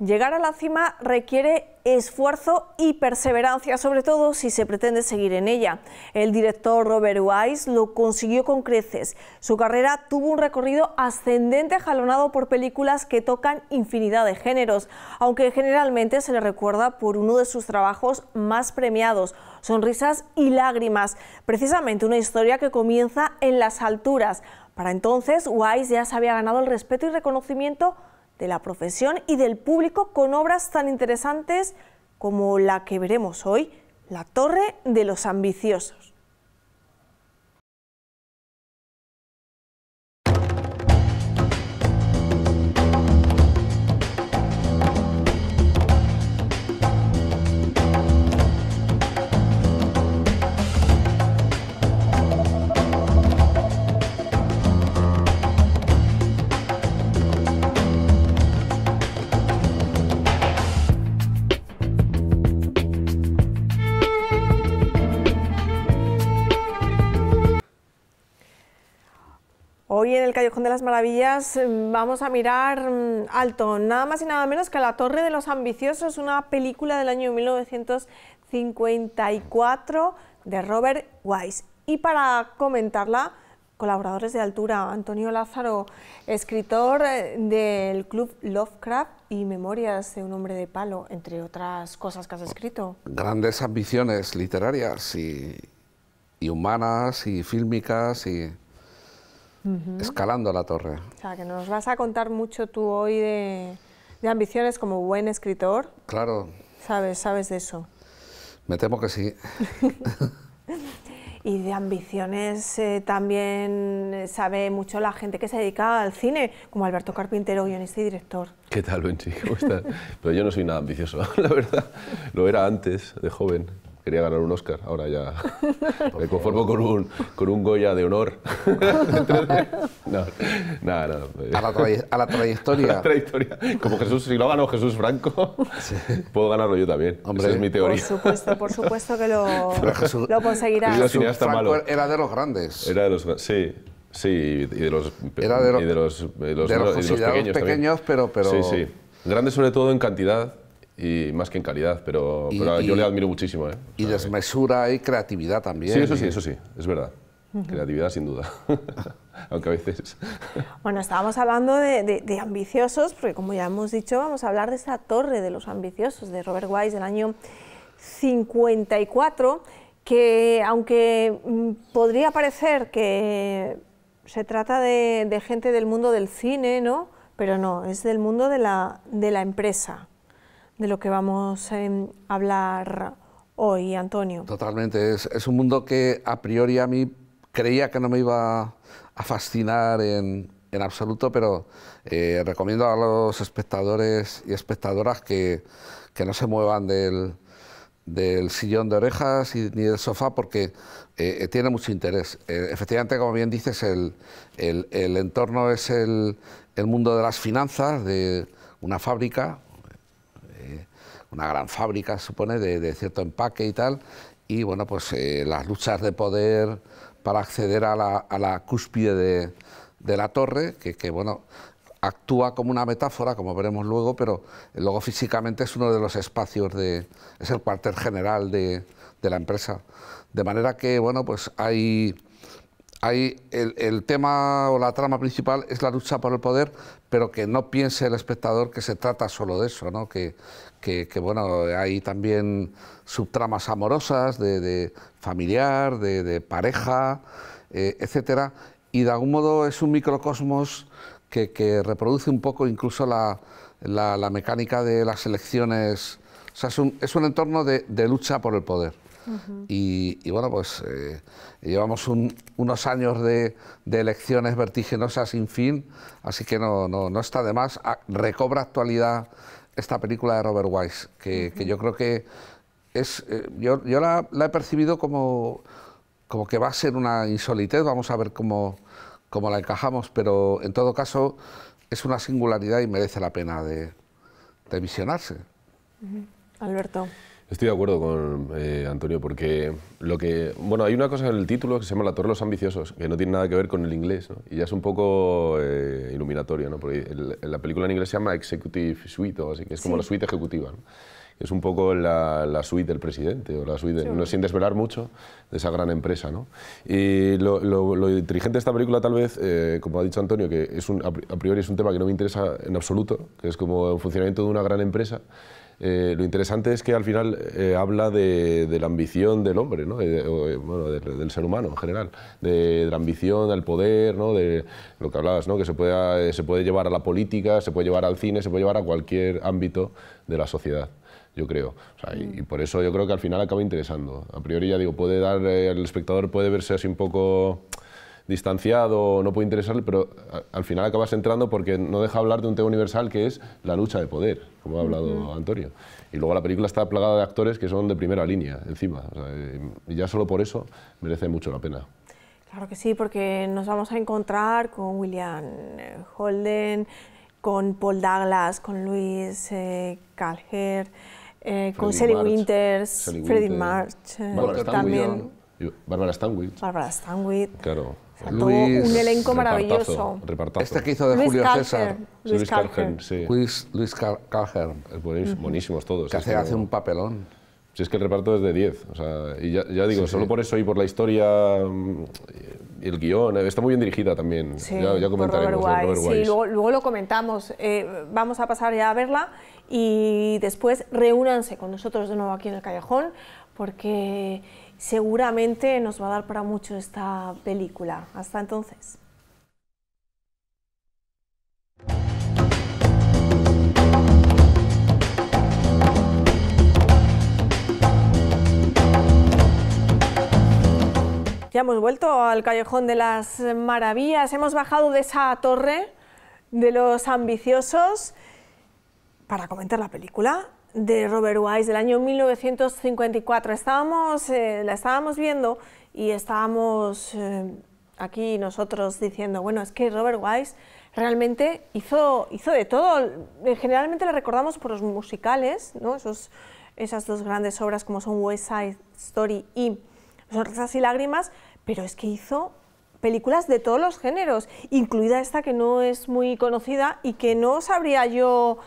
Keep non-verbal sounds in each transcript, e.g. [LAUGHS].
Llegar a la cima requiere esfuerzo y perseverancia, sobre todo si se pretende seguir en ella. El director Robert Wise lo consiguió con creces. Su carrera tuvo un recorrido ascendente jalonado por películas que tocan infinidad de géneros, aunque generalmente se le recuerda por uno de sus trabajos más premiados, Sonrisas y Lágrimas, precisamente una historia que comienza en las alturas. Para entonces, Wise ya se había ganado el respeto y reconocimiento de la profesión y del público con obras tan interesantes como la que veremos hoy, La Torre de los Ambiciosos. Hoy en el Callejón de las Maravillas mm, vamos a mirar mm, alto, nada más y nada menos que La Torre de los Ambiciosos, una película del año 1954 de Robert Wise. Y para comentarla, colaboradores de altura, Antonio Lázaro, escritor eh, del Club Lovecraft y Memorias de un hombre de palo, entre otras cosas que has escrito. Grandes ambiciones literarias y, y humanas y fílmicas y escalando la torre. O sea, que nos vas a contar mucho tú hoy de, ambiciones como buen escritor. Claro. Sabes, sabes de eso. Me temo que sí. [LAUGHS] y de ambiciones eh, también sabe mucho la gente que se dedica al cine, como Alberto Carpintero, guionista y director. ¿Qué tal, Benji? ¿Cómo estás? Pero yo no soy nada ambicioso, [LAUGHS] la verdad. Lo era antes, de joven quería ganar un Oscar, ahora ya [LAUGHS] me conformo con un, con un Goya de honor. [LAUGHS] no, no, pues. A la, trayectoria. trayectoria. Como Jesús, si lo ganó Jesús Franco, puedo ganarlo yo también. Hombre, Esa es mi teoría. Por supuesto, por supuesto que lo, [LAUGHS] lo conseguirás. Jesús Franco era de los grandes. Era de los sí. Sí, y de los, era de los, pequeños, pequeños pero, pero... Sí, sí. Grandes sobre todo en cantidad, y más que en calidad, pero, yo le admiro muchísimo. ¿eh? y desmesura y creatividad también. Sí, eso sí, eso sí, es verdad. Creatividad sin duda, [LAUGHS] aunque a veces... [LAUGHS] Bueno, estábamos hablando de, ambiciosos, porque como ya hemos dicho, vamos a hablar de esa torre de los ambiciosos, de Robert Wise del año 54, que aunque mm, podría parecer que se trata de, de gente del mundo del cine, ¿no? pero no, es del mundo de la, de la empresa de lo que vamos em, a hablar hoy, Antonio. Totalmente, es, un mundo que a priori a mí creía que no me iba a fascinar en, absoluto, pero eh, recomiendo a los espectadores y espectadoras que, no se muevan del, del sillón de orejas y, ni del sofá porque eh, eh, tiene mucho interés. efectivamente, como bien dices, el, el, entorno es el, el, mundo de las finanzas, de una fábrica, una gran fábrica, supone, de, cierto empaque y tal, y bueno, pues eh, las luchas de poder para acceder a la, cúspide de, la torre, que, bueno, actúa como una metáfora, como veremos luego, pero luego físicamente es uno de los espacios de... es el cuartel general de, la empresa. De manera que, bueno, pues hay... hay el, tema o la trama principal es la lucha por el poder, pero que no piense el espectador que se trata solo de eso, ¿no? que, bueno, hay también subtramas amorosas, de, familiar, de, pareja, eh, etcétera, y de algún modo es un microcosmos que, reproduce un poco incluso la, mecánica de las elecciones, o sea, es un, es un entorno de lucha por el poder y, bueno, pues eh, llevamos unos años de, elecciones vertiginosas sin fin, así que no, no, no está de más. Ah, recobra actualidad esta película de Robert Wise, que, yo creo que es. Eh, yo, yo la, he percibido como, como que va a ser una insolitez, vamos a ver cómo, cómo la encajamos, pero en todo caso es una singularidad y merece la pena de, visionarse. Alberto. Estoy de acuerdo con eh, Antonio, porque lo que. Bueno, hay una cosa en el título que se llama La Torre de los Ambiciosos, que no tiene nada que ver con el inglés, Y ya es un poco eh, iluminatorio, ¿no? Porque la película en inglés se llama Executive Suite, o así que es como la suite ejecutiva, ¿no? Es un poco la, suite del presidente, o la suite, no, sin desvelar mucho, de esa gran empresa, ¿no? Y lo, lo, inteligente de esta película, tal vez, eh, como ha dicho Antonio, que es un, a priori es un tema que no me interesa en absoluto, que es como el funcionamiento de una gran empresa, eh, lo interesante es que al final eh, habla de, la ambición del hombre, ¿no? Eh, del ser humano en general, de, la ambición, del poder, ¿no? de lo que hablabas, ¿no? que se puede, se puede llevar a la política, se puede llevar al cine, se puede llevar a cualquier ámbito de la sociedad yo creo. y, por eso yo creo que al final acaba interesando. A priori ya digo, puede dar, el espectador puede verse así un poco distanciado, no puede interesarle, pero al final acabas entrando porque no deja hablar de un tema universal que es la lucha de poder, como ha hablado Antonio. Y luego la película está plagada de actores que son de primera línea, encima. y ya solo por eso merece mucho la pena. Claro que sí, porque nos vamos a encontrar con William eh, Holden, con Paul Douglas, con Luis eh, Calher, eh, con Sally Winters, Freddie March, Barbara también. Bárbara Stanwyck. Claro un elenco maravilloso. Este que hizo de Julio César. Luis, Luis Luis, Luis Buenísimos todos. Que hace, un papelón. Si es que el reparto es de 10. O sea, y ya, digo, solo por eso y por la historia mm, y el guión. Eh, está muy bien dirigida también. Sí, ya, ya, comentaremos. sí, luego, lo comentamos. Eh, vamos a pasar ya a verla y después reúnanse con nosotros de nuevo aquí en el Callejón porque seguramente nos va a dar para mucho esta película. Hasta entonces. Ya hemos vuelto al Callejón de las Maravillas, hemos bajado de esa torre de los ambiciosos para comentar la película de Robert Wise del año 1954. Estábamos, eh, la estábamos viendo y estábamos eh, aquí nosotros diciendo, bueno, es que Robert Wise realmente hizo, hizo de todo. Eh, generalmente le recordamos por los musicales, ¿no? Esos, esas dos grandes obras como son West Side Story y Sonrisas y Lágrimas, pero es que hizo películas de todos los géneros, incluida esta que no es muy conocida y que no sabría yo...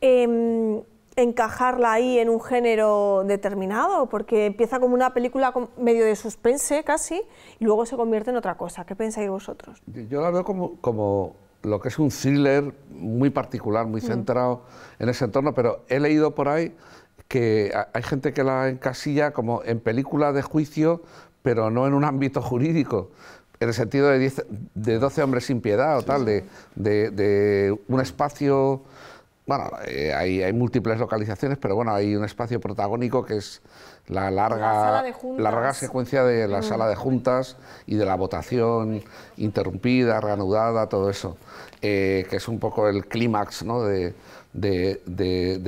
Em, encajarla ahí en un género determinado, porque empieza como una película medio de suspense casi, y luego se convierte en otra cosa. ¿Qué pensáis vosotros? Yo la veo como, lo que es un thriller muy particular, muy mm. centrado en ese entorno, pero he leído por ahí que hay gente que la encasilla como en película de juicio, pero no en un ámbito jurídico en el sentido de, de 12 hombres sin piedad o tal, de, de, de, un espacio bueno, eh, hay, múltiples localizaciones, pero bueno, hay un espacio protagónico que es la larga, la larga secuencia de la mm. sala de juntas y de la votación interrumpida, reanudada, todo eso, eh, que es un poco el clímax de,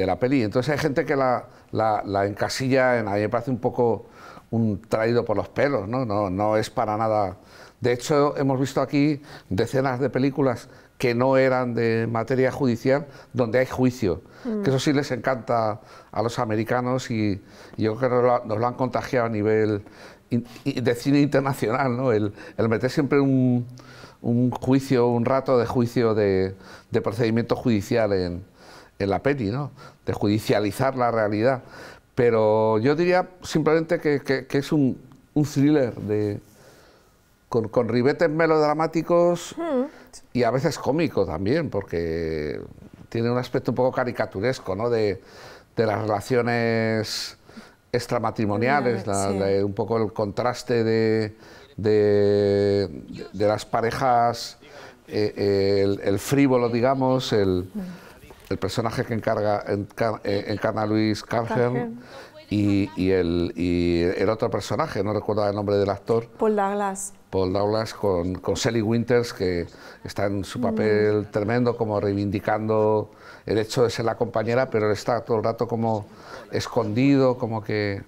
la peli. Entonces hay gente que la, la, la encasilla, en, a mí me parece un poco un traído por los pelos, ¿no? No, no es para nada... De hecho, hemos visto aquí decenas de películas que no eran de materia judicial, donde hay juicio. Mm. Que eso sí les encanta a los americanos y, yo creo que nos lo, han contagiado a nivel de cine internacional, ¿no? El, meter siempre un, juicio, un rato de juicio de, procedimiento judicial en, la peli, ¿no? De judicializar la realidad. Pero yo diría simplemente que, es un, thriller de, con, ribetes melodramáticos. Mm. Y a veces cómico también, porque tiene un aspecto un poco caricaturesco, ¿no? De, las relaciones extramatrimoniales, un poco el contraste de, de, las parejas, eh, eh, el, frívolo, digamos, el, personaje que encarga, eh, encarna Luis Cárcel y, el, y el otro personaje, no recuerdo el nombre del actor. Paul Douglas. Paul Douglas con, con Sally Winters, que está en su papel mm. tremendo, como reivindicando el hecho de ser la compañera, pero está todo el rato como escondido, como que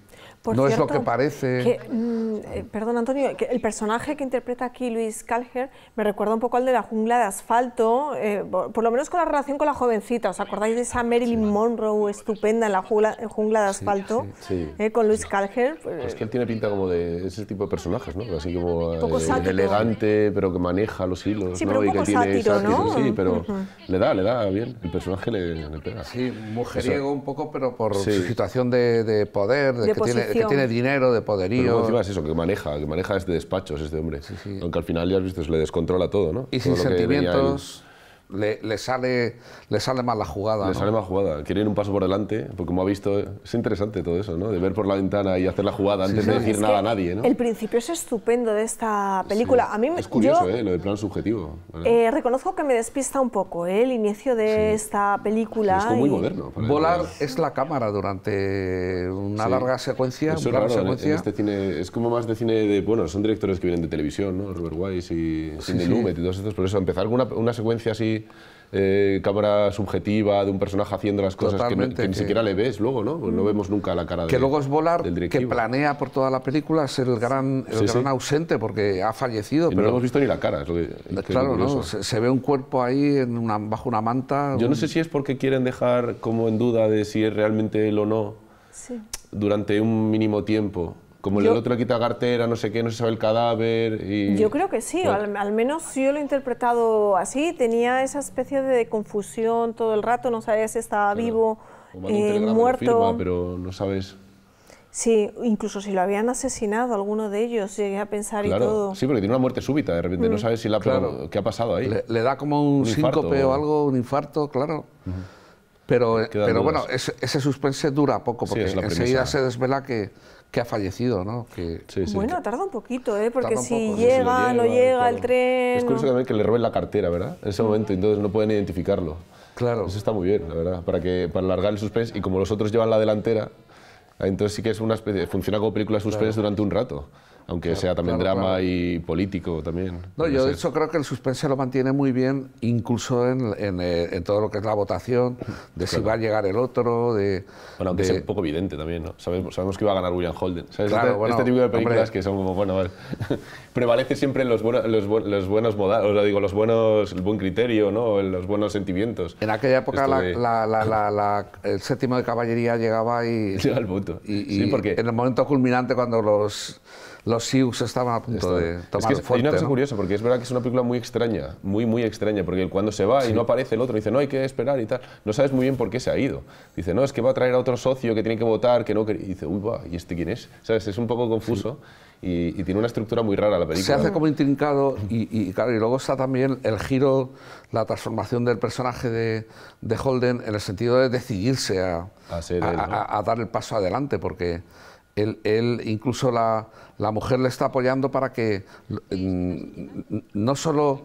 no es lo que parece. Mm, eh, perdón, Antonio, que el personaje que interpreta aquí Luis Calher me recuerda un poco al de la jungla de asfalto, eh, por, lo menos con la relación con la jovencita. ¿Os acordáis de esa Marilyn Monroe estupenda en la jungla, de asfalto? Eh, con Luis Calher pues es que él tiene pinta como de ese tipo de personajes, ¿no? Así como elegante, pero que maneja los hilos. ¿no? y que tiene Sí, pero le da, le da bien. El personaje le, pega. Sí, mujeriego un poco, pero por su situación de, poder, de que tiene que tiene dinero, de poderío. Pero encima es eso, que maneja, que maneja este despacho, este hombre. Aunque al final ya has visto, se le descontrola todo, ¿no? Y sin sentimientos le, sale, le sale mal la jugada. Le sale mal jugada, quiere ir un paso por delante, porque como ha visto, es interesante todo eso, ¿no? De ver por la ventana y hacer la jugada antes de decir nada a nadie, ¿no? El principio es estupendo de esta película. A mí es curioso, ¿eh? Lo del plan subjetivo. Eh, reconozco que me despista un poco ¿eh? el inicio de esta película. es como muy moderno. Volar es la cámara durante una larga secuencia. es como más de cine de, bueno, son directores que vienen de televisión, ¿no? Robert Wise y Cindy Lumet y todos estos, por eso empezar con una secuencia así eh, cámara subjetiva de un personaje haciendo las cosas que, ni siquiera le ves luego, ¿no? Mm. vemos nunca la cara que luego es volar, que planea por toda la película, Ser el gran, ausente porque ha fallecido. pero no hemos visto ni la cara. Es lo claro, ¿no? Se, ve un cuerpo ahí bajo una manta. Yo no sé si es porque quieren dejar como en duda de si es realmente él o no durante un mínimo tiempo. Como el otro le quita cartera, no sé qué, no se sabe el cadáver. Y... Yo creo que sí, al, menos yo lo he interpretado así. Tenía esa especie de confusión todo el rato, no sabía si estaba vivo, o eh, muerto. pero no sabes. Sí, incluso si lo habían asesinado alguno de ellos, llegué a pensar y todo. Sí, porque tiene una muerte súbita, de repente no mm. sabes si la, qué ha pasado ahí. Le, da como un, síncope o algo, un infarto, claro. Pero, eh, pero bueno, ese, ese, suspense dura poco, porque enseguida se desvela que, que ha fallecido, ¿no? Que... bueno, tarda un poquito, ¿eh? Porque si llega, no llega, el tren... Es curioso también que le roben la cartera, ¿verdad? En ese momento, entonces no pueden identificarlo. Claro. Eso está muy bien, la verdad, para, que, para alargar el suspense. Y como los otros llevan la delantera, entonces sí que es una especie... Funciona como película de suspense durante un rato aunque sea también drama y político también. No, yo de hecho creo que el suspense lo mantiene muy bien, incluso en, eh, todo lo que es la votación, de [LAUGHS] si va a llegar el otro, de... Bueno, aunque un poco evidente también, ¿no? Sabemos, sabemos que iba a ganar William Holden. ¿sabes? Este, este tipo de películas que son como, bueno, vale. [LAUGHS] prevalece siempre los, los, buenos modales, o sea, digo, los buenos, el buen criterio, ¿no? En Los buenos sentimientos. En aquella época [LAUGHS] el séptimo de caballería llegaba y... Llega al voto. sí, porque... En el momento culminante cuando los los Sioux estaban a punto de tomar es que es, una cosa curiosa, porque es verdad que es una película muy extraña, muy, muy extraña, porque cuando se va y no aparece el otro, dice, no, hay que esperar y tal, no sabes muy bien por qué se ha ido. Dice, no, es que va a traer a otro socio que tiene que votar, que no... quiere". Y dice, uy, va, ¿y este quién es? ¿Sabes? Es un poco confuso. Y, tiene una estructura muy rara la película. Se hace como intrincado y, claro, y luego está también el giro, la transformación del personaje de, Holden en el sentido de decidirse a dar el paso adelante, porque él, incluso la, mujer le está apoyando para que mm, no solo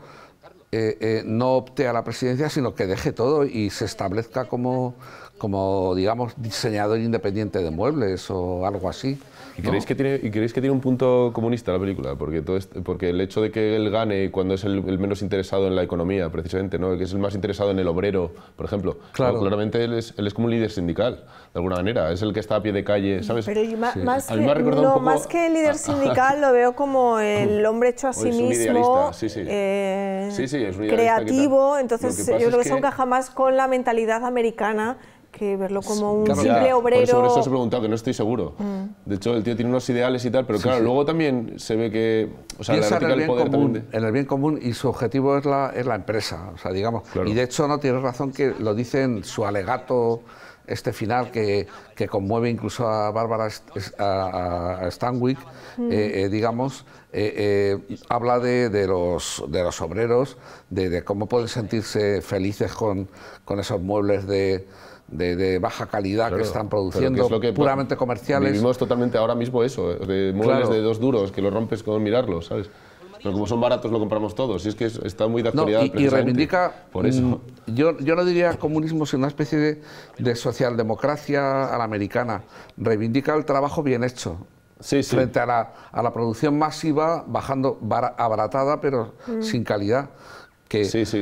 eh, eh, no opte a la presidencia, sino que deje todo y se establezca como, como digamos, diseñador independiente de muebles o algo así. ¿Y creéis, que tiene, ¿Y creéis que tiene un punto comunista la película? Porque, todo este, porque el hecho de que él gane cuando es el, menos interesado en la economía, precisamente, ¿no? que es el más interesado en el obrero, por ejemplo. Claramente él es, él es como un líder sindical de alguna manera. Es el que está a pie de calle, ¿sabes? Pero más, que, no, más que el líder sindical lo veo como [LAUGHS] el hombre hecho a sí mismo, eh, sí, sí es creativo, entonces yo creo que eso encaja más con la mentalidad americana que verlo como un simple obrero. Por eso, por eso he preguntado, que no estoy seguro. Mm. De hecho, el tío tiene unos ideales y tal, pero claro, luego también se ve que. O sea, Piensa en el, bien común, en el bien común y su objetivo es la, es la empresa, o sea, digamos. Y de hecho, no tiene razón que lo dice en su alegato este final que, conmueve incluso a Bárbara a, Stanwyck, eh, eh, digamos, eh, habla de, de, los, de los obreros, de, cómo pueden sentirse felices con, con esos muebles de, de, baja calidad que están produciendo, puramente comerciales. Vivimos totalmente ahora mismo eso, de muebles de dos duros, que lo rompes con mirarlos, ¿sabes? Pero como son baratos lo compramos todos. Y es que está muy de actualidad. No, y, reivindica, por eso. Mm, yo, yo no diría comunismo, sino una especie de, socialdemocracia a americana. Reivindica el trabajo bien hecho. Sí, sí. frente a la, producción masiva, bajando abaratada, pero mm. sin calidad. Que, sí, sí,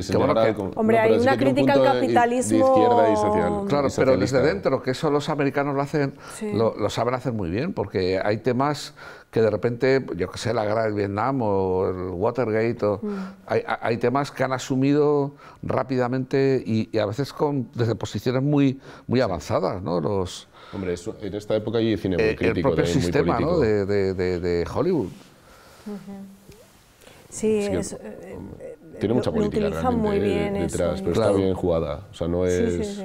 Hombre, hay una crítica al capitalismo. De, izquierda y social, claro, pero desde dentro, que eso los americanos lo hacen, lo, lo, saben hacer muy bien, porque hay temas que de repente, yo que sé, la guerra del Vietnam o el Watergate, o, mm. hay, temas que han asumido rápidamente y, a veces con, desde posiciones muy, muy avanzadas, ¿no? Los, Hombre, en esta época hay cine muy eh, crítico, El propio sistema de, Hollywood. Sí, eh, eh, tiene mucha política realmente bien detrás, pero está bien jugada. O sea, no es...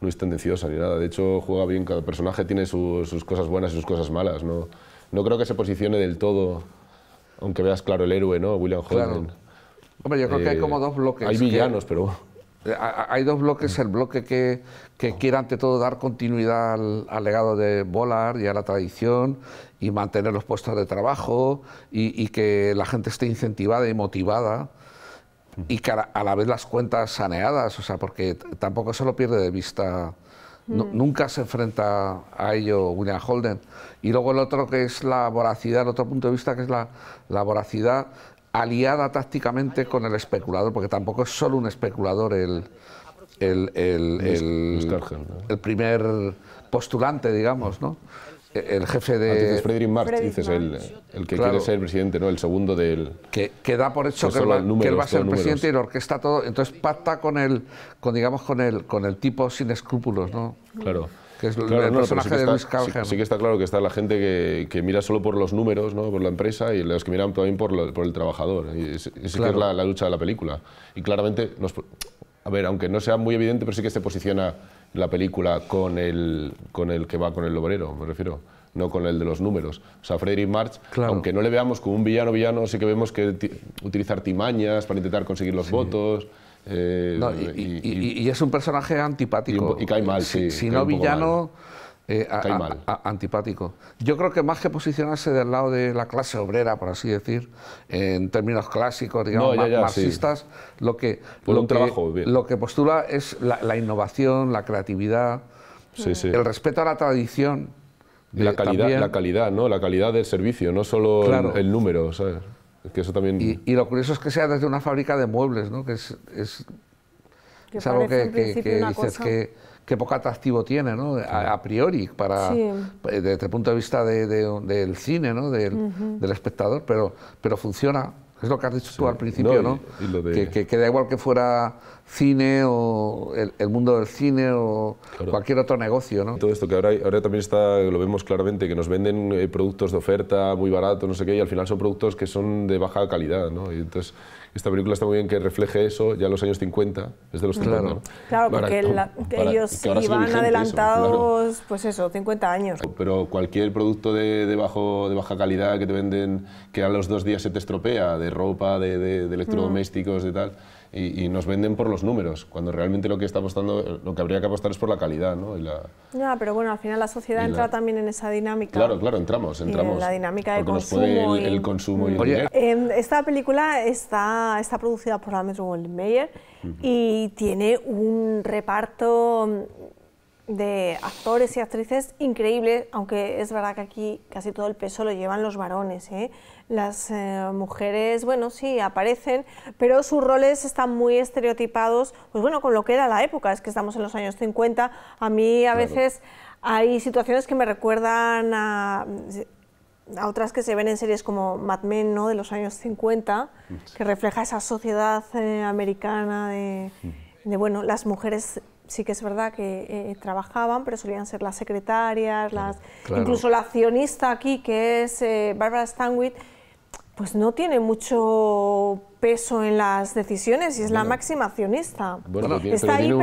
no tendenciosa ni nada. De hecho, juega bien, cada personaje tiene sus cosas buenas y sus cosas malas. ¿no? No creo que se posicione del todo, aunque veas claro el héroe, ¿no? William Holden. Hombre, yo creo que hay eh, como dos bloques. Hay villanos, pero... Eh, hay dos bloques, el bloque que, que quiere ante todo dar continuidad al, legado de Bollard y a la tradición y mantener los puestos de trabajo y, que la gente esté incentivada y motivada y que a la, vez las cuentas saneadas, o sea, porque tampoco se lo pierde de vista Mm. nunca se enfrenta a ello William Holden. Y luego el otro que es la voracidad, el otro punto de vista que es la, voracidad aliada tácticamente con el especulador, porque tampoco es solo un especulador el, el, el, el primer postulante, digamos, ¿no? el jefe de... Ah, dices El, el, que quiere ser presidente, ¿no? El segundo del... Que, que da por hecho que, él va, que va a ser presidente y lo orquesta todo. Entonces pacta con el, con, digamos, con el, con el tipo sin escrúpulos, ¿no? Claro. Que es el personaje de Sí, que está claro que está la gente que, que, mira solo por los números, ¿no? por la empresa, y los que miran también por, por el trabajador. Y es, que es la, la, lucha de la película. Y claramente nos, a ver, aunque no sea muy evidente, pero sí que se posiciona la película con el, con el que va con el obrero, me refiero, no con el de los números. O sea, Frederick March, aunque no le veamos como un villano villano, sí que vemos que utiliza artimañas para intentar conseguir los votos. Eh, y, es un personaje antipático. Y, cae mal, sí. Si, no villano... Eh, antipático. Yo creo que más que posicionarse del lado de la clase obrera, por así decir, en términos clásicos, digamos, marxistas, lo, que, lo, postula es la, innovación, la creatividad, el respeto a la tradición. la, calidad, la calidad, ¿no? La calidad del servicio, no solo el, número, que eso también... Y, lo curioso es que sea desde una fábrica de muebles, ¿no? Que es, es, algo que, dices que qué poco atractivo tiene, ¿no? A, priori, para, eh, desde el punto de vista del cine, ¿no? Del, espectador, pero, pero funciona. Es lo que has dicho tú al principio, ¿no? que, que, que, da igual que fuera cine o el, mundo del cine o cualquier otro negocio. ¿no? Todo esto que ahora, ahora también está, lo vemos claramente, que nos venden eh, productos de oferta muy baratos, no sé qué, y al final son productos que son de baja calidad. ¿no? Y entonces, esta película está muy bien que refleje eso ya en los años 50, desde los 50. Claro, ¿no? claro porque ellos iban adelantados, pues eso, 50 años. Pero cualquier producto de, bajo, de baja calidad que te venden, que a los dos días se te estropea, de ropa, de, electrodomésticos, de tal y, nos venden por los números, cuando realmente lo que está apostando, lo que habría que apostar es por la calidad, ¿no? Y pero bueno, al final la sociedad entra también en esa dinámica. Claro, claro, entramos, entramos. la dinámica de consumo. el, consumo y mm. em, esta película está, está producida por la Metro y tiene un reparto de actores y actrices increíbles, aunque es verdad que aquí casi todo el peso lo llevan los varones. ¿eh? Las eh, mujeres, bueno, sí, aparecen, pero sus roles están muy estereotipados, pues bueno, con lo que era la época, es que estamos en los años 50, a mí a veces hay situaciones que me recuerdan a, otras que se ven en series como Mad Men, ¿no? De los años 50, que refleja esa sociedad eh, americana de, de, bueno, las mujeres sí que es verdad que eh, trabajaban, pero solían ser las secretarias, incluso la accionista aquí, que es eh, Barbara Stanwyck, pues no tiene mucho peso en las decisiones y es la máxima accionista. Bueno, está ahí, pero,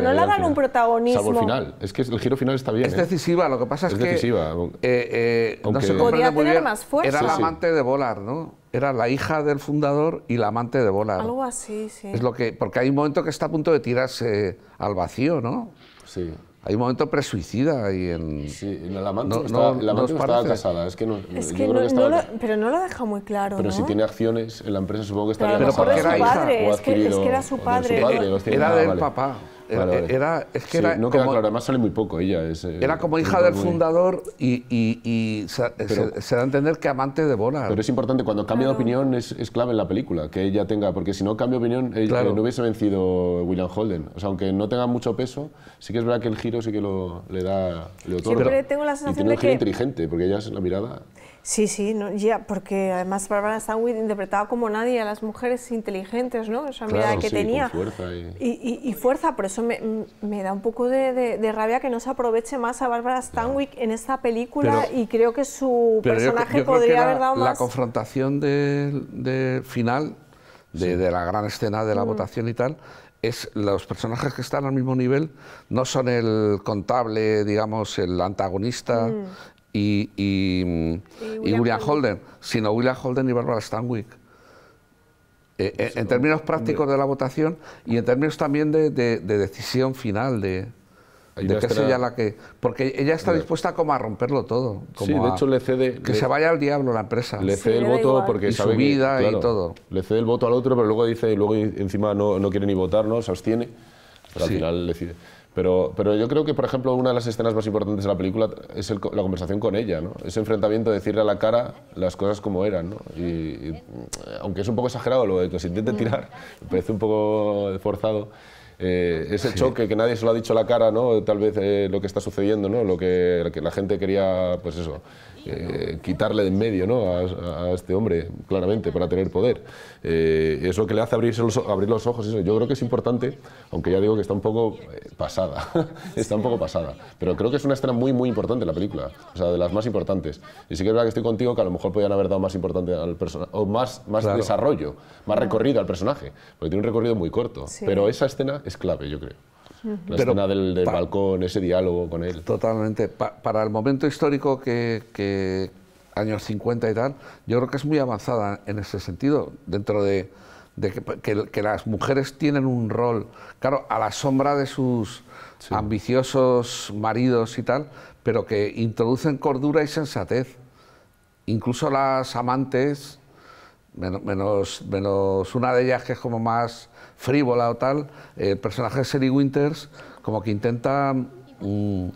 no le dan ¿eh? un protagonismo. Salvo el final. Es que el giro final está bien. Es ¿eh? decisiva, lo que pasa es, que... es decisiva. Eh, eh no se Podía tener más fuerza. Era la amante de Bolar, ¿no? Era la hija del fundador y la amante de Bolar. Algo así, sí. Es lo que, porque hay un momento que está a punto de tirarse al vacío, ¿no? Sí. Hay un momento presuicida ahí en... Sí, la amante está, la estaba casada, es que no... que lo, pero no lo deja muy claro, Pero si tiene acciones en la empresa supongo que estaría pero casada. Pero porque era su Padre, es, que, era su padre. Su padre era ah, del papá. Era, es que era no queda como, claro, además sale muy poco ella. Es, eh, era como hija del fundador y, y, se, da a entender que amante de Bola. Pero es importante, cuando cambia de opinión es, es, clave en la película, que ella tenga, porque si no cambia de opinión, no hubiese vencido William Holden. O sea, aunque no tenga mucho peso, sí que es verdad que el giro sí que lo, le da, Siempre tengo la sensación y tiene un giro inteligente, porque ella es la mirada... Sí, sí, no, ya, porque además Barbara Stanwyck interpretaba como nadie a las mujeres inteligentes, ¿no? Esa que tenía. y... fuerza, por eso me, da un poco de, rabia que no se aproveche más a Barbara Stanwyck en esta película y creo que su personaje podría haber dado más. La confrontación de, final, de, la gran escena de la mm. votación y tal, es los personajes que están al mismo nivel no son el contable, digamos, el antagonista, mm y, y, William Holden, sino William Holden y Barbara Stanwyck. Eh, eh, en términos prácticos de la votación y en términos también de, decisión final, de, que la que... Porque ella está dispuesta como a romperlo todo. sí, de hecho le cede... Que se vaya al diablo la empresa. Le cede el voto porque y su vida y todo. Le cede el voto al otro, pero luego dice, luego encima no, no quiere ni votar, ¿no? Se abstiene, al final decide. Pero, pero yo creo que, por ejemplo, una de las escenas más importantes de la película es la conversación con ella, ¿no? Ese enfrentamiento de decirle a la cara las cosas como eran, ¿no? Y, aunque es un poco exagerado lo de que se intente mm. tirar, me parece un poco forzado. Eh, ese choque que nadie se lo ha dicho a la cara, ¿no? Tal vez eh, lo que está sucediendo, ¿no? Lo que, que la gente quería, pues eso, eh, quitarle de en medio ¿no? a, este hombre, claramente, para tener poder. Eh, eso que le hace abrir los ojos. Yo creo que es importante, aunque ya digo que está un poco eh, pasada, [LAUGHS] está un poco pasada, pero creo que es una escena muy, muy importante la película, o sea, de las más importantes. Y sí que es verdad que estoy contigo que a lo mejor podían haber dado más importante al personaje, o más, más desarrollo, más recorrido al personaje, porque tiene un recorrido muy corto, pero esa escena es clave, yo creo. La escena del, balcón, ese diálogo con él. Totalmente. para el momento histórico que, años 50 y tal, yo creo que es muy avanzada en ese sentido, dentro de, que, las mujeres tienen un rol, claro, a la sombra de sus ambiciosos maridos y tal, pero que introducen cordura y sensatez. Incluso las amantes, menos, menos, una de ellas que es como más frívola o tal, el eh, personaje de Sherry Winters como que intenta mm,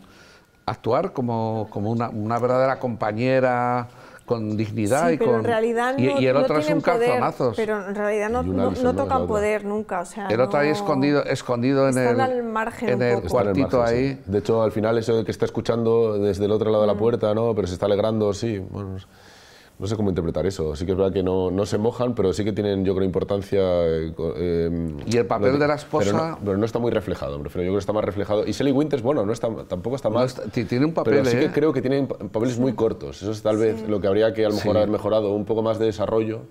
actuar como, como una, una, verdadera compañera con dignidad y con en realidad no, y, el otro es un poder, pero en realidad no, no tocan poder nunca o sea el otro ahí escondido escondido en el en el cuartito ahí de hecho al final eso que está escuchando desde el otro lado de la mm. puerta no pero se está alegrando sí bueno, no sé cómo interpretar eso. Sí que es verdad que no, no se mojan, pero sí que tienen, yo creo, importancia. Eh, eh, y el papel de la esposa. Pero no, está muy reflejado, me refiero. Yo creo que está más reflejado. Y Sally Winters, bueno, no está, tampoco está mal. tiene un papel. Pero sí que ¿eh? creo que tienen papeles muy cortos. Eso es tal vez lo que habría que a lo mejor haber mejorado, un poco más de desarrollo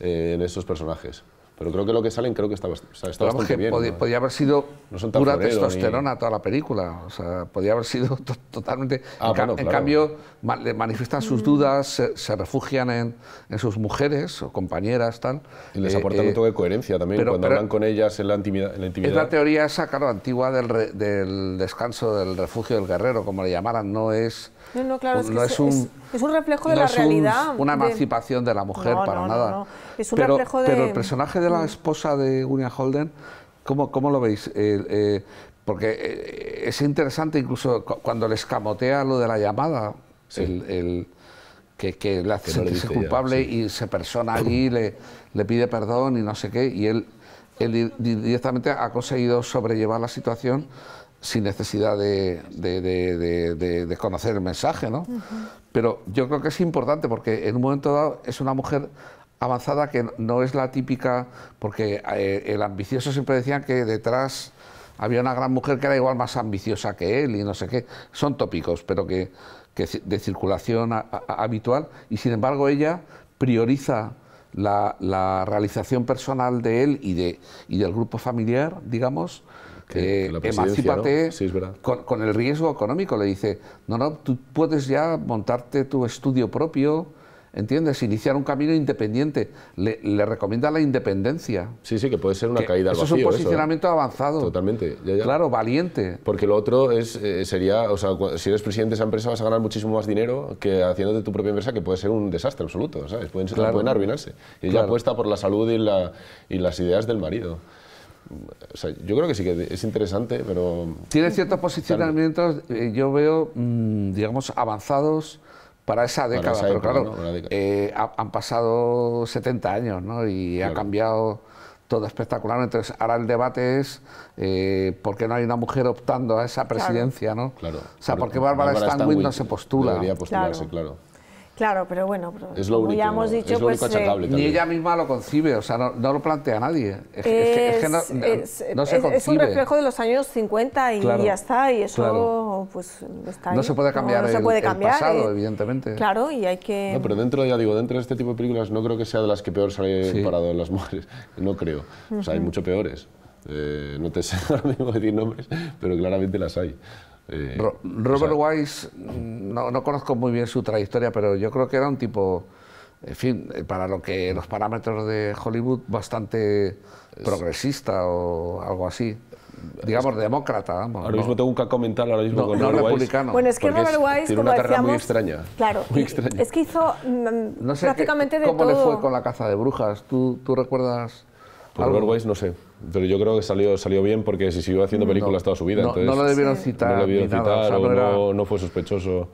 en esos personajes. Pero creo que lo que salen creo que está, bastante que bien. Podía, haber sido pura testosterona toda la película. O sea, podía haber sido [LAUGHS] totalmente... Ah, en, cambio, le manifiestan sus mm. dudas, se, refugian en, en, sus mujeres o compañeras, tal. Y les aporta eh, un eh, de coherencia también cuando hablan con ellas en la, intimidad, Es la teoría esa, claro, antigua del, del descanso, del refugio del guerrero, como le llamaran. No es no, claro, es, pues que es, un, reflejo de la realidad. es una emancipación de... la mujer, para nada. pero, el personaje de la mm. esposa de william Holden, ¿cómo, cómo lo veis? Eh, eh, porque eh, es interesante incluso cuando le escamotea lo de la llamada, el, que, le hace sentirse culpable y se persona allí, le, le pide perdón y no sé qué, y él, él directamente ha conseguido sobrellevar la situación sin necesidad de, conocer el mensaje, ¿no? Pero yo creo que es importante porque en un momento dado es una mujer avanzada que no es la típica, porque eh, el ambicioso siempre decían que detrás había una gran mujer que era igual más ambiciosa que él y no sé qué. Son tópicos, pero que, de circulación habitual. Y sin embargo ella prioriza la, realización personal de él y, de, y del grupo familiar, digamos, que, con, el riesgo económico. Le dice, no, no, tú puedes ya montarte tu estudio propio, ¿entiendes? Iniciar un camino independiente. Le, recomienda la independencia. Sí, sí, que puede ser una caída al vacío. Eso es un posicionamiento avanzado. Totalmente. Claro, valiente. Porque lo otro es, eh, sería, o sea, si eres presidente de esa empresa vas a ganar muchísimo más dinero que haciéndote tu propia empresa, que puede ser un desastre absoluto, ¿sabes? Pueden, arruinarse. Y ella apuesta por la salud y las ideas del marido yo creo que sí que es interesante, pero... Tiene ciertos posicionamientos, eh, yo veo, mm, digamos, avanzados para esa década, pero claro, eh, han pasado 70 años, ¿no? Y ha cambiado todo espectacularmente. Entonces, ahora el debate es eh, por qué no hay una mujer optando a esa presidencia, ¿no? Claro. O sea, por qué Bárbara, no se postula. Debería postularse, claro. Claro, pero bueno, es lo ya hemos dicho, es pues, eh, ni ella misma lo concibe, o sea, no, lo plantea nadie. Es, que no, se concibe. es, un reflejo de los años 50 y ya está, y eso pues está ahí. No se puede cambiar, se puede cambiar pasado, eh, evidentemente. Claro, y hay que... No, pero dentro, ya digo, dentro de este tipo de películas no creo que sea de las que peor se sí. parado en las mujeres, no creo. O sea, hay mucho peores. Eh, no te sé [LAUGHS] ahora mismo decir nombres, pero claramente las hay. Eh, Robert Wise, mm, no, no, conozco muy bien su trayectoria, pero yo creo que era un tipo, en fin, eh, para lo que los parámetros de Hollywood, bastante progresista o algo así. Digamos, demócrata. ahora mismo tengo que comentar ahora mismo no, con Robert republicano. Wise, bueno, es que Robert Wise, tiene una como muy extraña. Claro, muy extraña. es que hizo mm, prácticamente de ¿cómo todo. ¿Cómo le fue con la caza de brujas? ¿Tú, tú recuerdas? Pues Robert Wise no sé. Pero yo creo que salió, salió bien porque si siguió haciendo películas toda su vida. No, entonces, no lo debieron citar. No lo debieron citar o, no, no fue sospechoso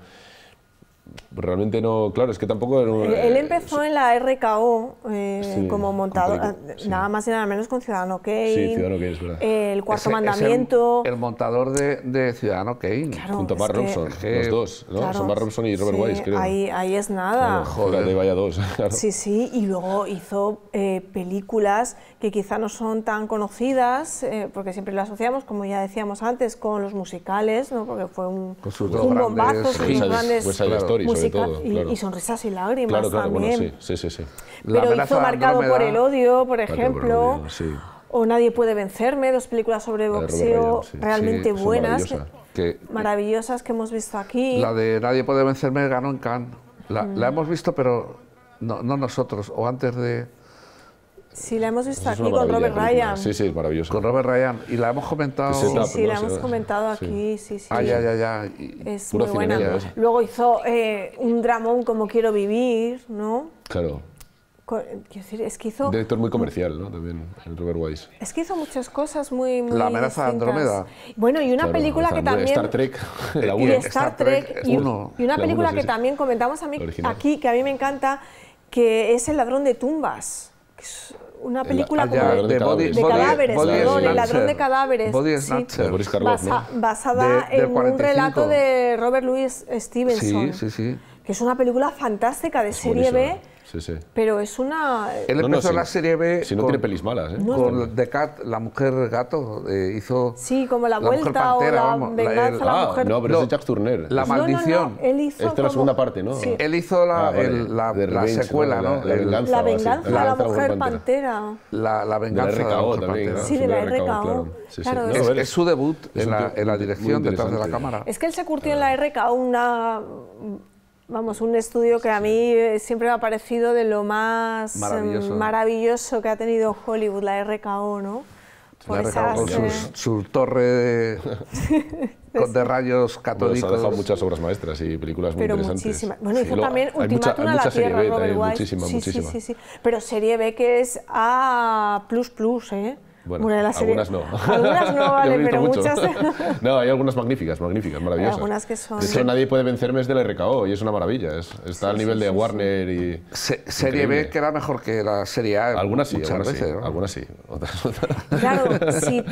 realmente no, claro, es que tampoco era Él eh, empezó en la RKO eh, como montador, ah, nada más y nada menos con Ciudadano Kane. Sí, Ciudadano Kane es verdad. el Cuarto Mandamiento. El, montador de, Ciudadano Kane. Junto a Mark Robson, los dos, ¿no? Son Mark Robson y Robert Wise, creo. Ahí, ahí es nada. Claro, de vaya dos. [LAUGHS] Sí, sí, y luego hizo eh, películas que quizá no son tan conocidas, porque siempre lo asociamos, como ya decíamos antes, con los musicales, ¿no? Porque fue un, bombazo, grandes, Pues hay, y, sonrisas y lágrimas también. Pero hizo Marcado por el Odio, por ejemplo, o Nadie puede vencerme, dos películas sobre boxeo realmente buenas, maravillosas que, hemos visto aquí. La de Nadie puede vencerme ganó en Cannes. La, mm. hemos visto, pero no nosotros, o antes de Sí, la hemos visto aquí con Robert Ryan. Sí, sí, es maravilloso. Con Robert Ryan. Y la hemos comentado. Sí, sí, la hemos comentado aquí. Sí, sí. Ah, ya, ya, ya. es muy buena. ¿eh? Luego hizo eh, un dramón como Quiero vivir, ¿no? Claro. Decir, es que hizo... Director muy comercial, ¿no? También, el Robert Wise. Es que hizo muchas cosas muy, muy La amenaza de Andrómeda. Bueno, y una película que también... Star Trek, [LAUGHS] la eh, Y Star Trek, y, y una película que también comentamos a mí, aquí, que a mí me encanta, que es El ladrón de tumbas. es una película como de, de cadáveres, perdón, El ladrón de cadáveres. Basada en un relato de Robert Louis Stevenson. Sí, sí, sí. Que es una película fantástica de serie B pero es una... Él empezó en la serie B... Si no tiene pelis malas, ¿eh? con The Cat, la mujer gato, eh, hizo... Sí, como La, Vuelta o La vamos, Venganza, la, ah, no, pero es de Jack Turner. La Maldición. Él hizo Esta es la segunda parte, ¿no? Él hizo la, la, secuela, ¿no? Ah, la, Venganza, la, la, Mujer Pantera. La, Venganza de la también. Pantera. Sí, de la RKO. es su debut en la dirección detrás de la cámara. Es que él se curtió en la RKO una vamos, un estudio que a mí eh, siempre me ha parecido de lo más em, maravilloso, que ha tenido Hollywood, la RKO, ¿no? Por esas, con su, torre de, [LAUGHS] con de rayos católicos. ha dejado muchas obras maestras y películas muy Pero interesantes. Muchísimas. Bueno, hizo también Ultimátum a la Tierra, B, Robert White. Muchísima, sí, muchísima. Sí, sí, sí. Pero serie B que es A++, ¿eh? algunas no. [LAUGHS] Algunas no, vale, [LAUGHS] pero mucho. [LAUGHS] no, hay algunas magníficas, magníficas, maravillosas. De hecho, nadie puede vencerme es la RKO y es una maravilla. está al nivel de Warner y... serie B que era mejor que la Serie A algunas sí, algunas sí, Claro, si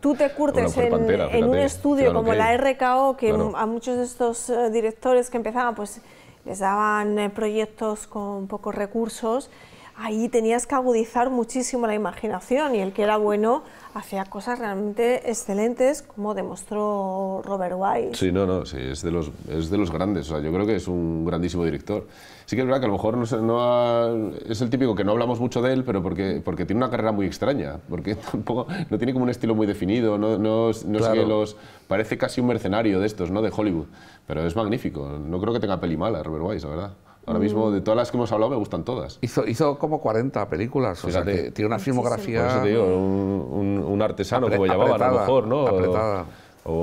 tú, te curtes en, un estudio como la RKO, que a muchos de estos eh, directores que empezaban, pues les daban eh, proyectos con pocos recursos, ahí tenías que agudizar muchísimo la imaginación y el que era bueno hacía cosas realmente excelentes, como demostró Robert Wise. Sí, no, no, sí, es de los, de los grandes, o sea, yo creo que es un grandísimo director. Sí que es verdad que a lo mejor no, es el típico que no hablamos mucho de él, pero porque, porque tiene una carrera muy extraña, porque [LAUGHS] tampoco, no tiene como un estilo muy definido, no, los... Parece casi un mercenario de estos, ¿no?, de Hollywood, pero es magnífico, no creo que tenga peli mala Robert Wise, la verdad. Ahora mismo, mm. de todas las que hemos hablado, me gustan todas. Hizo, hizo como 40 películas, o sea, tiene una filmografía... un, artesano, como llamaban a lo mejor, ¿no?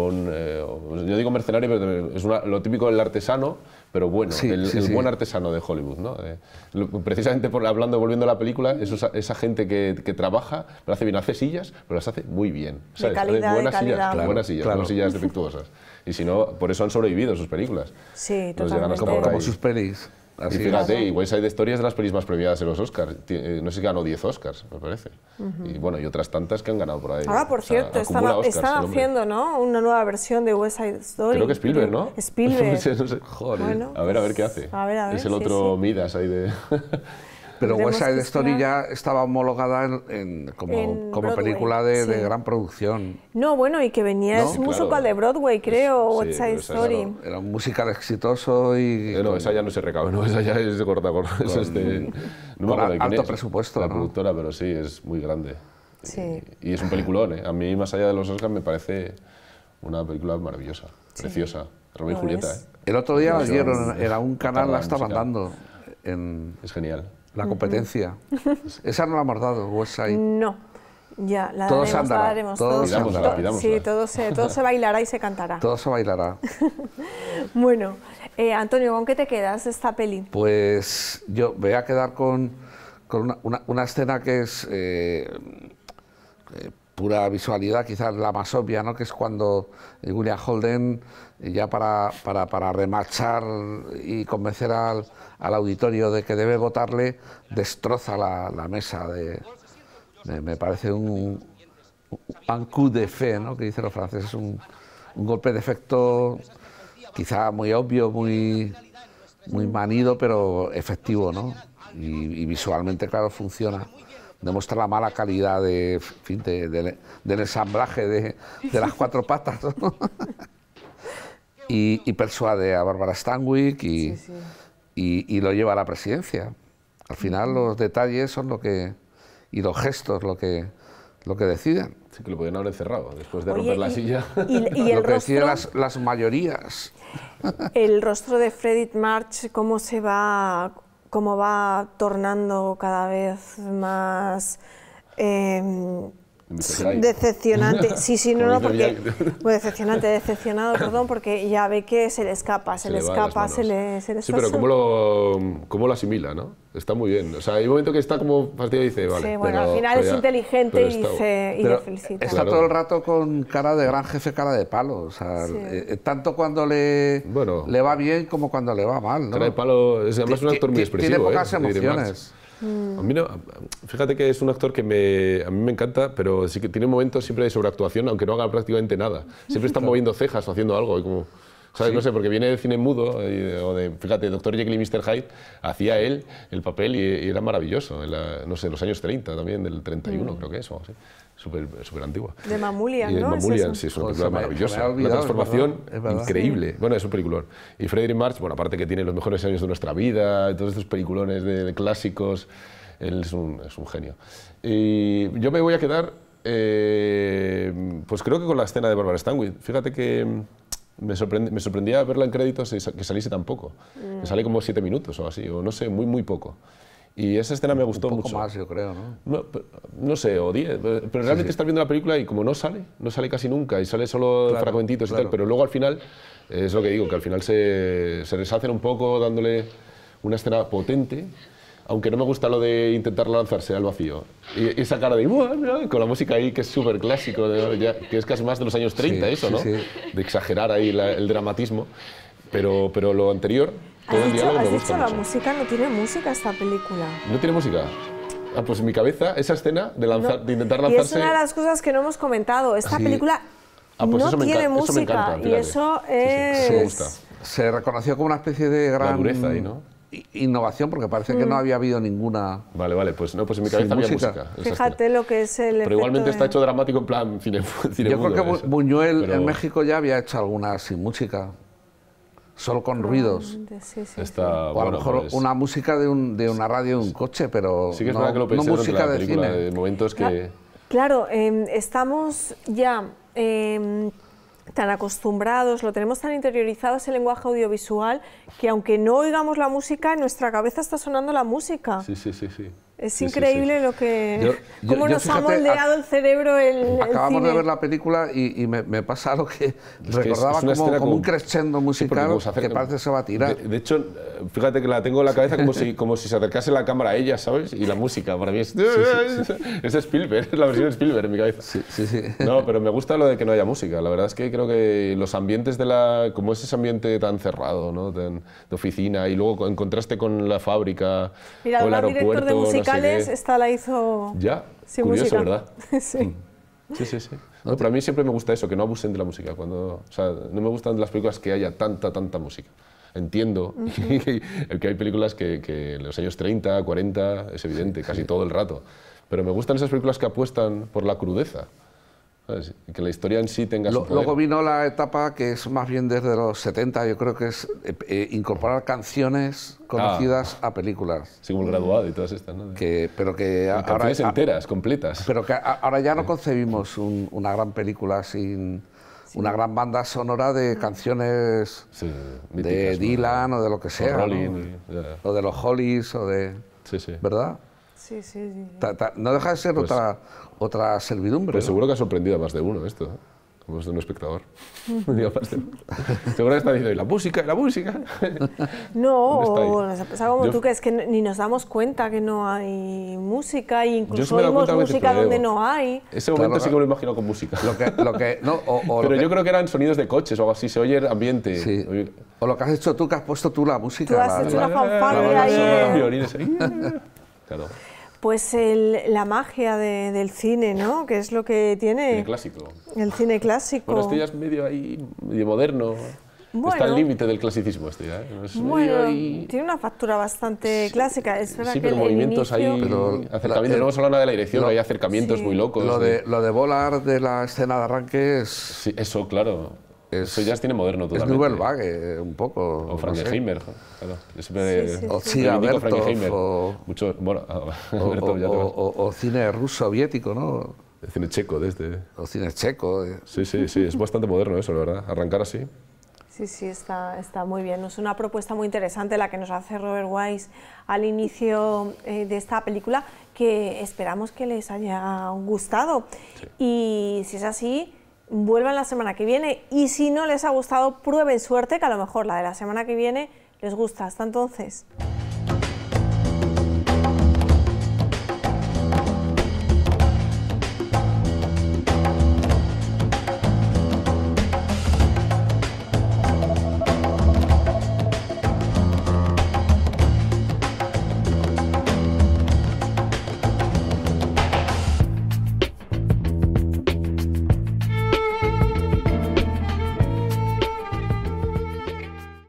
Eh, yo digo mercenario, pero es lo típico del artesano, pero bueno, el, buen artesano de Hollywood. ¿no? Eh, precisamente por, hablando, volviendo a la película, esa, gente que, trabaja, lo hace bien, hace sillas, pero las hace muy bien. De calidad, buenas, de calidad. Sillas, buenas sillas, claro. sillas defectuosas. Y si no, por eso han sobrevivido sus películas. Sí, totalmente. como sus pelis. Así y fíjate, es. y West Side Story es de las pelis más premiadas en los Oscars. Eh, no sé si ganó 10 Oscars, me parece. Y bueno, y otras tantas que han ganado por ahí. Ah, por cierto, están haciendo ¿no? una nueva versión de West Side Story. Creo que Spielberg, ¿no? Spielberg. [LAUGHS] Joder. a ver, a ver qué pues, hace. es el otro Midas ahí de... [LAUGHS] Pero West Side Story ya estaba homologada como, película de, gran producción. No, bueno, y que venía, es musical de Broadway, creo, West Side Story. Era un musical exitoso y... Bueno, no, esa ya no se recaba, no, [LAUGHS] esa ya es de corta, con, es este, no con alto es, presupuesto, La productora, pero sí, es muy grande. Sí. Y, es un peliculón, ¿eh? A mí, más allá de los Oscars, me parece una película maravillosa, preciosa. Romeo y Julieta, ¿eh? El otro día la dieron, era un canal, la estaban dando. En... Es genial. La competencia. [LAUGHS] Esa no la hemos dado, No. Ya, la daremos, la daremos, Todos, todos todo se, todo bailará y se cantará. Todo se bailará. [LAUGHS] bueno, eh, Antonio, ¿con qué te quedas esta peli? Pues yo voy a quedar con, una, una, escena que es eh, eh, pura visualidad, quizás la más obvia, ¿no? que es cuando William Holden, ya para, para, remachar y convencer al, al, auditorio de que debe votarle, destroza la, mesa. De, me parece un, un coup de fe, ¿no? que dicen los franceses, un, golpe de efecto quizá muy obvio, muy, muy manido, pero efectivo, ¿no? y visualmente, claro, funciona demuestra la mala calidad de, del ensamblaje de, las cuatro patas. [LAUGHS] y, persuade a Bárbara Stanwyck y, lo lleva a la presidencia. Al final los detalles son lo que y los gestos lo que lo que deciden. Sí, que lo podían haber encerrado después de romper la silla. Y, [LAUGHS] lo que deciden las, mayorías. El rostro de Freddie March, cómo se va cómo va tornando cada vez más em, Decepcionante, [LAUGHS] sí, sí, no, no, porque. [LAUGHS] decepcionante, decepcionado, perdón, porque ya ve que se le escapa, se, le, escapa, se le, se Sí, pero ¿cómo lo, cómo lo asimila, ¿no? Está muy bien. O sea, hay un momento que está como fastidio y dice, vale. Sí, bueno, al final es inteligente y, se, le felicita. Está todo el rato con cara de gran jefe, cara de palo. O sea, eh, eh, tanto cuando le, le va bien como cuando le va mal, ¿no? Cara de palo, es un actor muy expresivo. Tiene ¿eh? pocas emociones. Mm. A mí no, fíjate que es un actor que a mí me encanta, pero sí que tiene momentos siempre de sobreactuación, aunque no haga prácticamente nada. Siempre está [LAUGHS] moviendo cejas o haciendo algo. ¿Sabes? No sé, porque viene del cine mudo, o de, fíjate, Doctor Jekyll y Mr. Hyde, hacía él el papel y, era maravilloso, no sé, en los años 30 también, del 31 mm. creo que es, o así súper super antigua. De Mamulian, ¿no? Mamulian, sí, es una película maravillosa. la transformación increíble. Bueno, es un peliculón. Y Frederick March, bueno, aparte que tiene los mejores años de nuestra vida, todos estos peliculones de, clásicos, él es un, es un, genio. Y yo me voy a quedar, eh, pues creo que con la escena de Barbara Stanwyck. Fíjate que mm, me, sorprendía, me sorprendía verla en créditos que saliese tan poco. Mm. Que sale como siete minutos o así, o no sé, muy, muy poco. Y esa escena me gustó un poco mucho. más, yo creo, ¿no? No, sé, o Pero realmente estás viendo la película y como no sale, no sale casi nunca, y sale solo fragmentitos y tal, pero luego al final, es lo que digo, que al final se, se deshacen un poco dándole una escena potente, aunque no me gusta lo de intentar lanzarse al vacío. Y, esa cara de, con la música ahí que es súper clásico, que es casi más de los años 30 eso, ¿no? De exagerar ahí el dramatismo. Pero, pero lo anterior, la música no tiene música esta película. No tiene música. Ah, pues en mi cabeza, esa escena de, de intentar lanzarse. Y es una de las cosas que no hemos comentado. Esta película no tiene música. y eso es. Se reconoció como una especie de gran. ¿no? innovación porque parece que no mm. había habido ninguna. Vale, vale, pues no, pues en mi cabeza había música. Fíjate lo que es el. Pero igualmente está hecho dramático en plan cine, [LAUGHS] Yo creo que Buñuel en México ya había hecho alguna sin música solo con ruidos. o a lo mejor pues una música de, una radio de un coche, pero no, música de cine. Claro, em, estamos ya em, tan acostumbrados, lo tenemos tan interiorizado ese lenguaje audiovisual que aunque no oigamos la música, en nuestra cabeza está sonando la música. Sí, sí, sí, sí. Es increíble lo que. [LAUGHS] cómo nos ha moldeado el cerebro el. Acabamos de ver la película y, me, pasa lo que recordaba como, como, un crescendo musical que, que parece se va a tirar. De, hecho, fíjate que la tengo en la cabeza como si, como si se acercase la cámara a ella, ¿sabes? Y la música, para mí es. Es Spielberg, es la versión de Spielberg en mi cabeza. Sí, sí, sí. No, pero me gusta lo de que no haya música. La verdad es que creo que los ambientes de la. como es ese ambiente tan cerrado, ¿no? De, oficina y luego en contraste con la fábrica, Mira, o el aeropuerto está esta la hizo. Ya, sin curioso, ¿verdad? [LAUGHS] Mm. sí. Sí, sí, sí. pero a mí siempre me gusta eso, que no abusen de la música. Cuando, o sea, no me gustan las películas que haya tanta, tanta música. Entiendo [LAUGHS] que, hay películas que, que, en los años 30, 40, es evidente, casi todo el rato. Pero me gustan esas películas que apuestan por la crudeza. Que la historia en sí tenga Luego vino la etapa que es más bien desde los 70, yo creo que es eh, eh, incorporar canciones conocidas ah. a películas. Sí, como el graduado y todas estas, ¿no? pero que canciones enteras, completas. Pero que ahora ya no concebimos una gran película sin una gran banda sonora de canciones de Dylan o de lo que sea. O, de los Hollies o de... Sí, sí. ¿Verdad? Sí, sí, sí. Ta, ta, no deja de ser otra, otra servidumbre. Pues seguro que ha sorprendido a más de uno esto, como es de un espectador. seguro que está diciendo, ¿y la música? ¿Y la música? no, o nos como tú, que es que ni nos damos cuenta que no hay música, e incluso oímos música donde no hay. Ese momento sí que me lo imagino con música. Lo que, lo que, no, o, Pero yo creo que eran sonidos de coches o algo así, se oye el ambiente. Sí. O lo que has hecho tú, que has puesto tú la música. Tú has la, hecho la, la fanfarria ahí. Violines Claro. Pues la magia del cine, ¿no? Que es lo que tiene... El cine clásico. El cine clásico. Bueno, esto ya es medio ahí, medio moderno. Está al límite del clasicismo este ya. ¿eh? bueno, tiene una factura bastante clásica. Es sí, pero movimientos ahí, acercamientos, no solo nada de la dirección, hay acercamientos muy locos. Lo de, lo de volar de la escena de arranque es... Sí, eso, claro. Eso ya es moderno totalmente. Es eh, un poco. O Frank No o Mucho, bueno, [LAUGHS] o, cine ruso soviético, ¿no? El cine checo de este. O cine checo. Eh. Sí, sí, sí, es bastante moderno eso, la verdad. Arrancar así. Sí, sí, está, está muy bien. Es una propuesta muy interesante la que nos hace Robert Wise al inicio eh, de esta película, que esperamos que les haya gustado. Y si es así, vuelvan la semana que viene y si no les ha gustado, prueben suerte, que a lo mejor la de la semana que viene les gusta. Hasta entonces.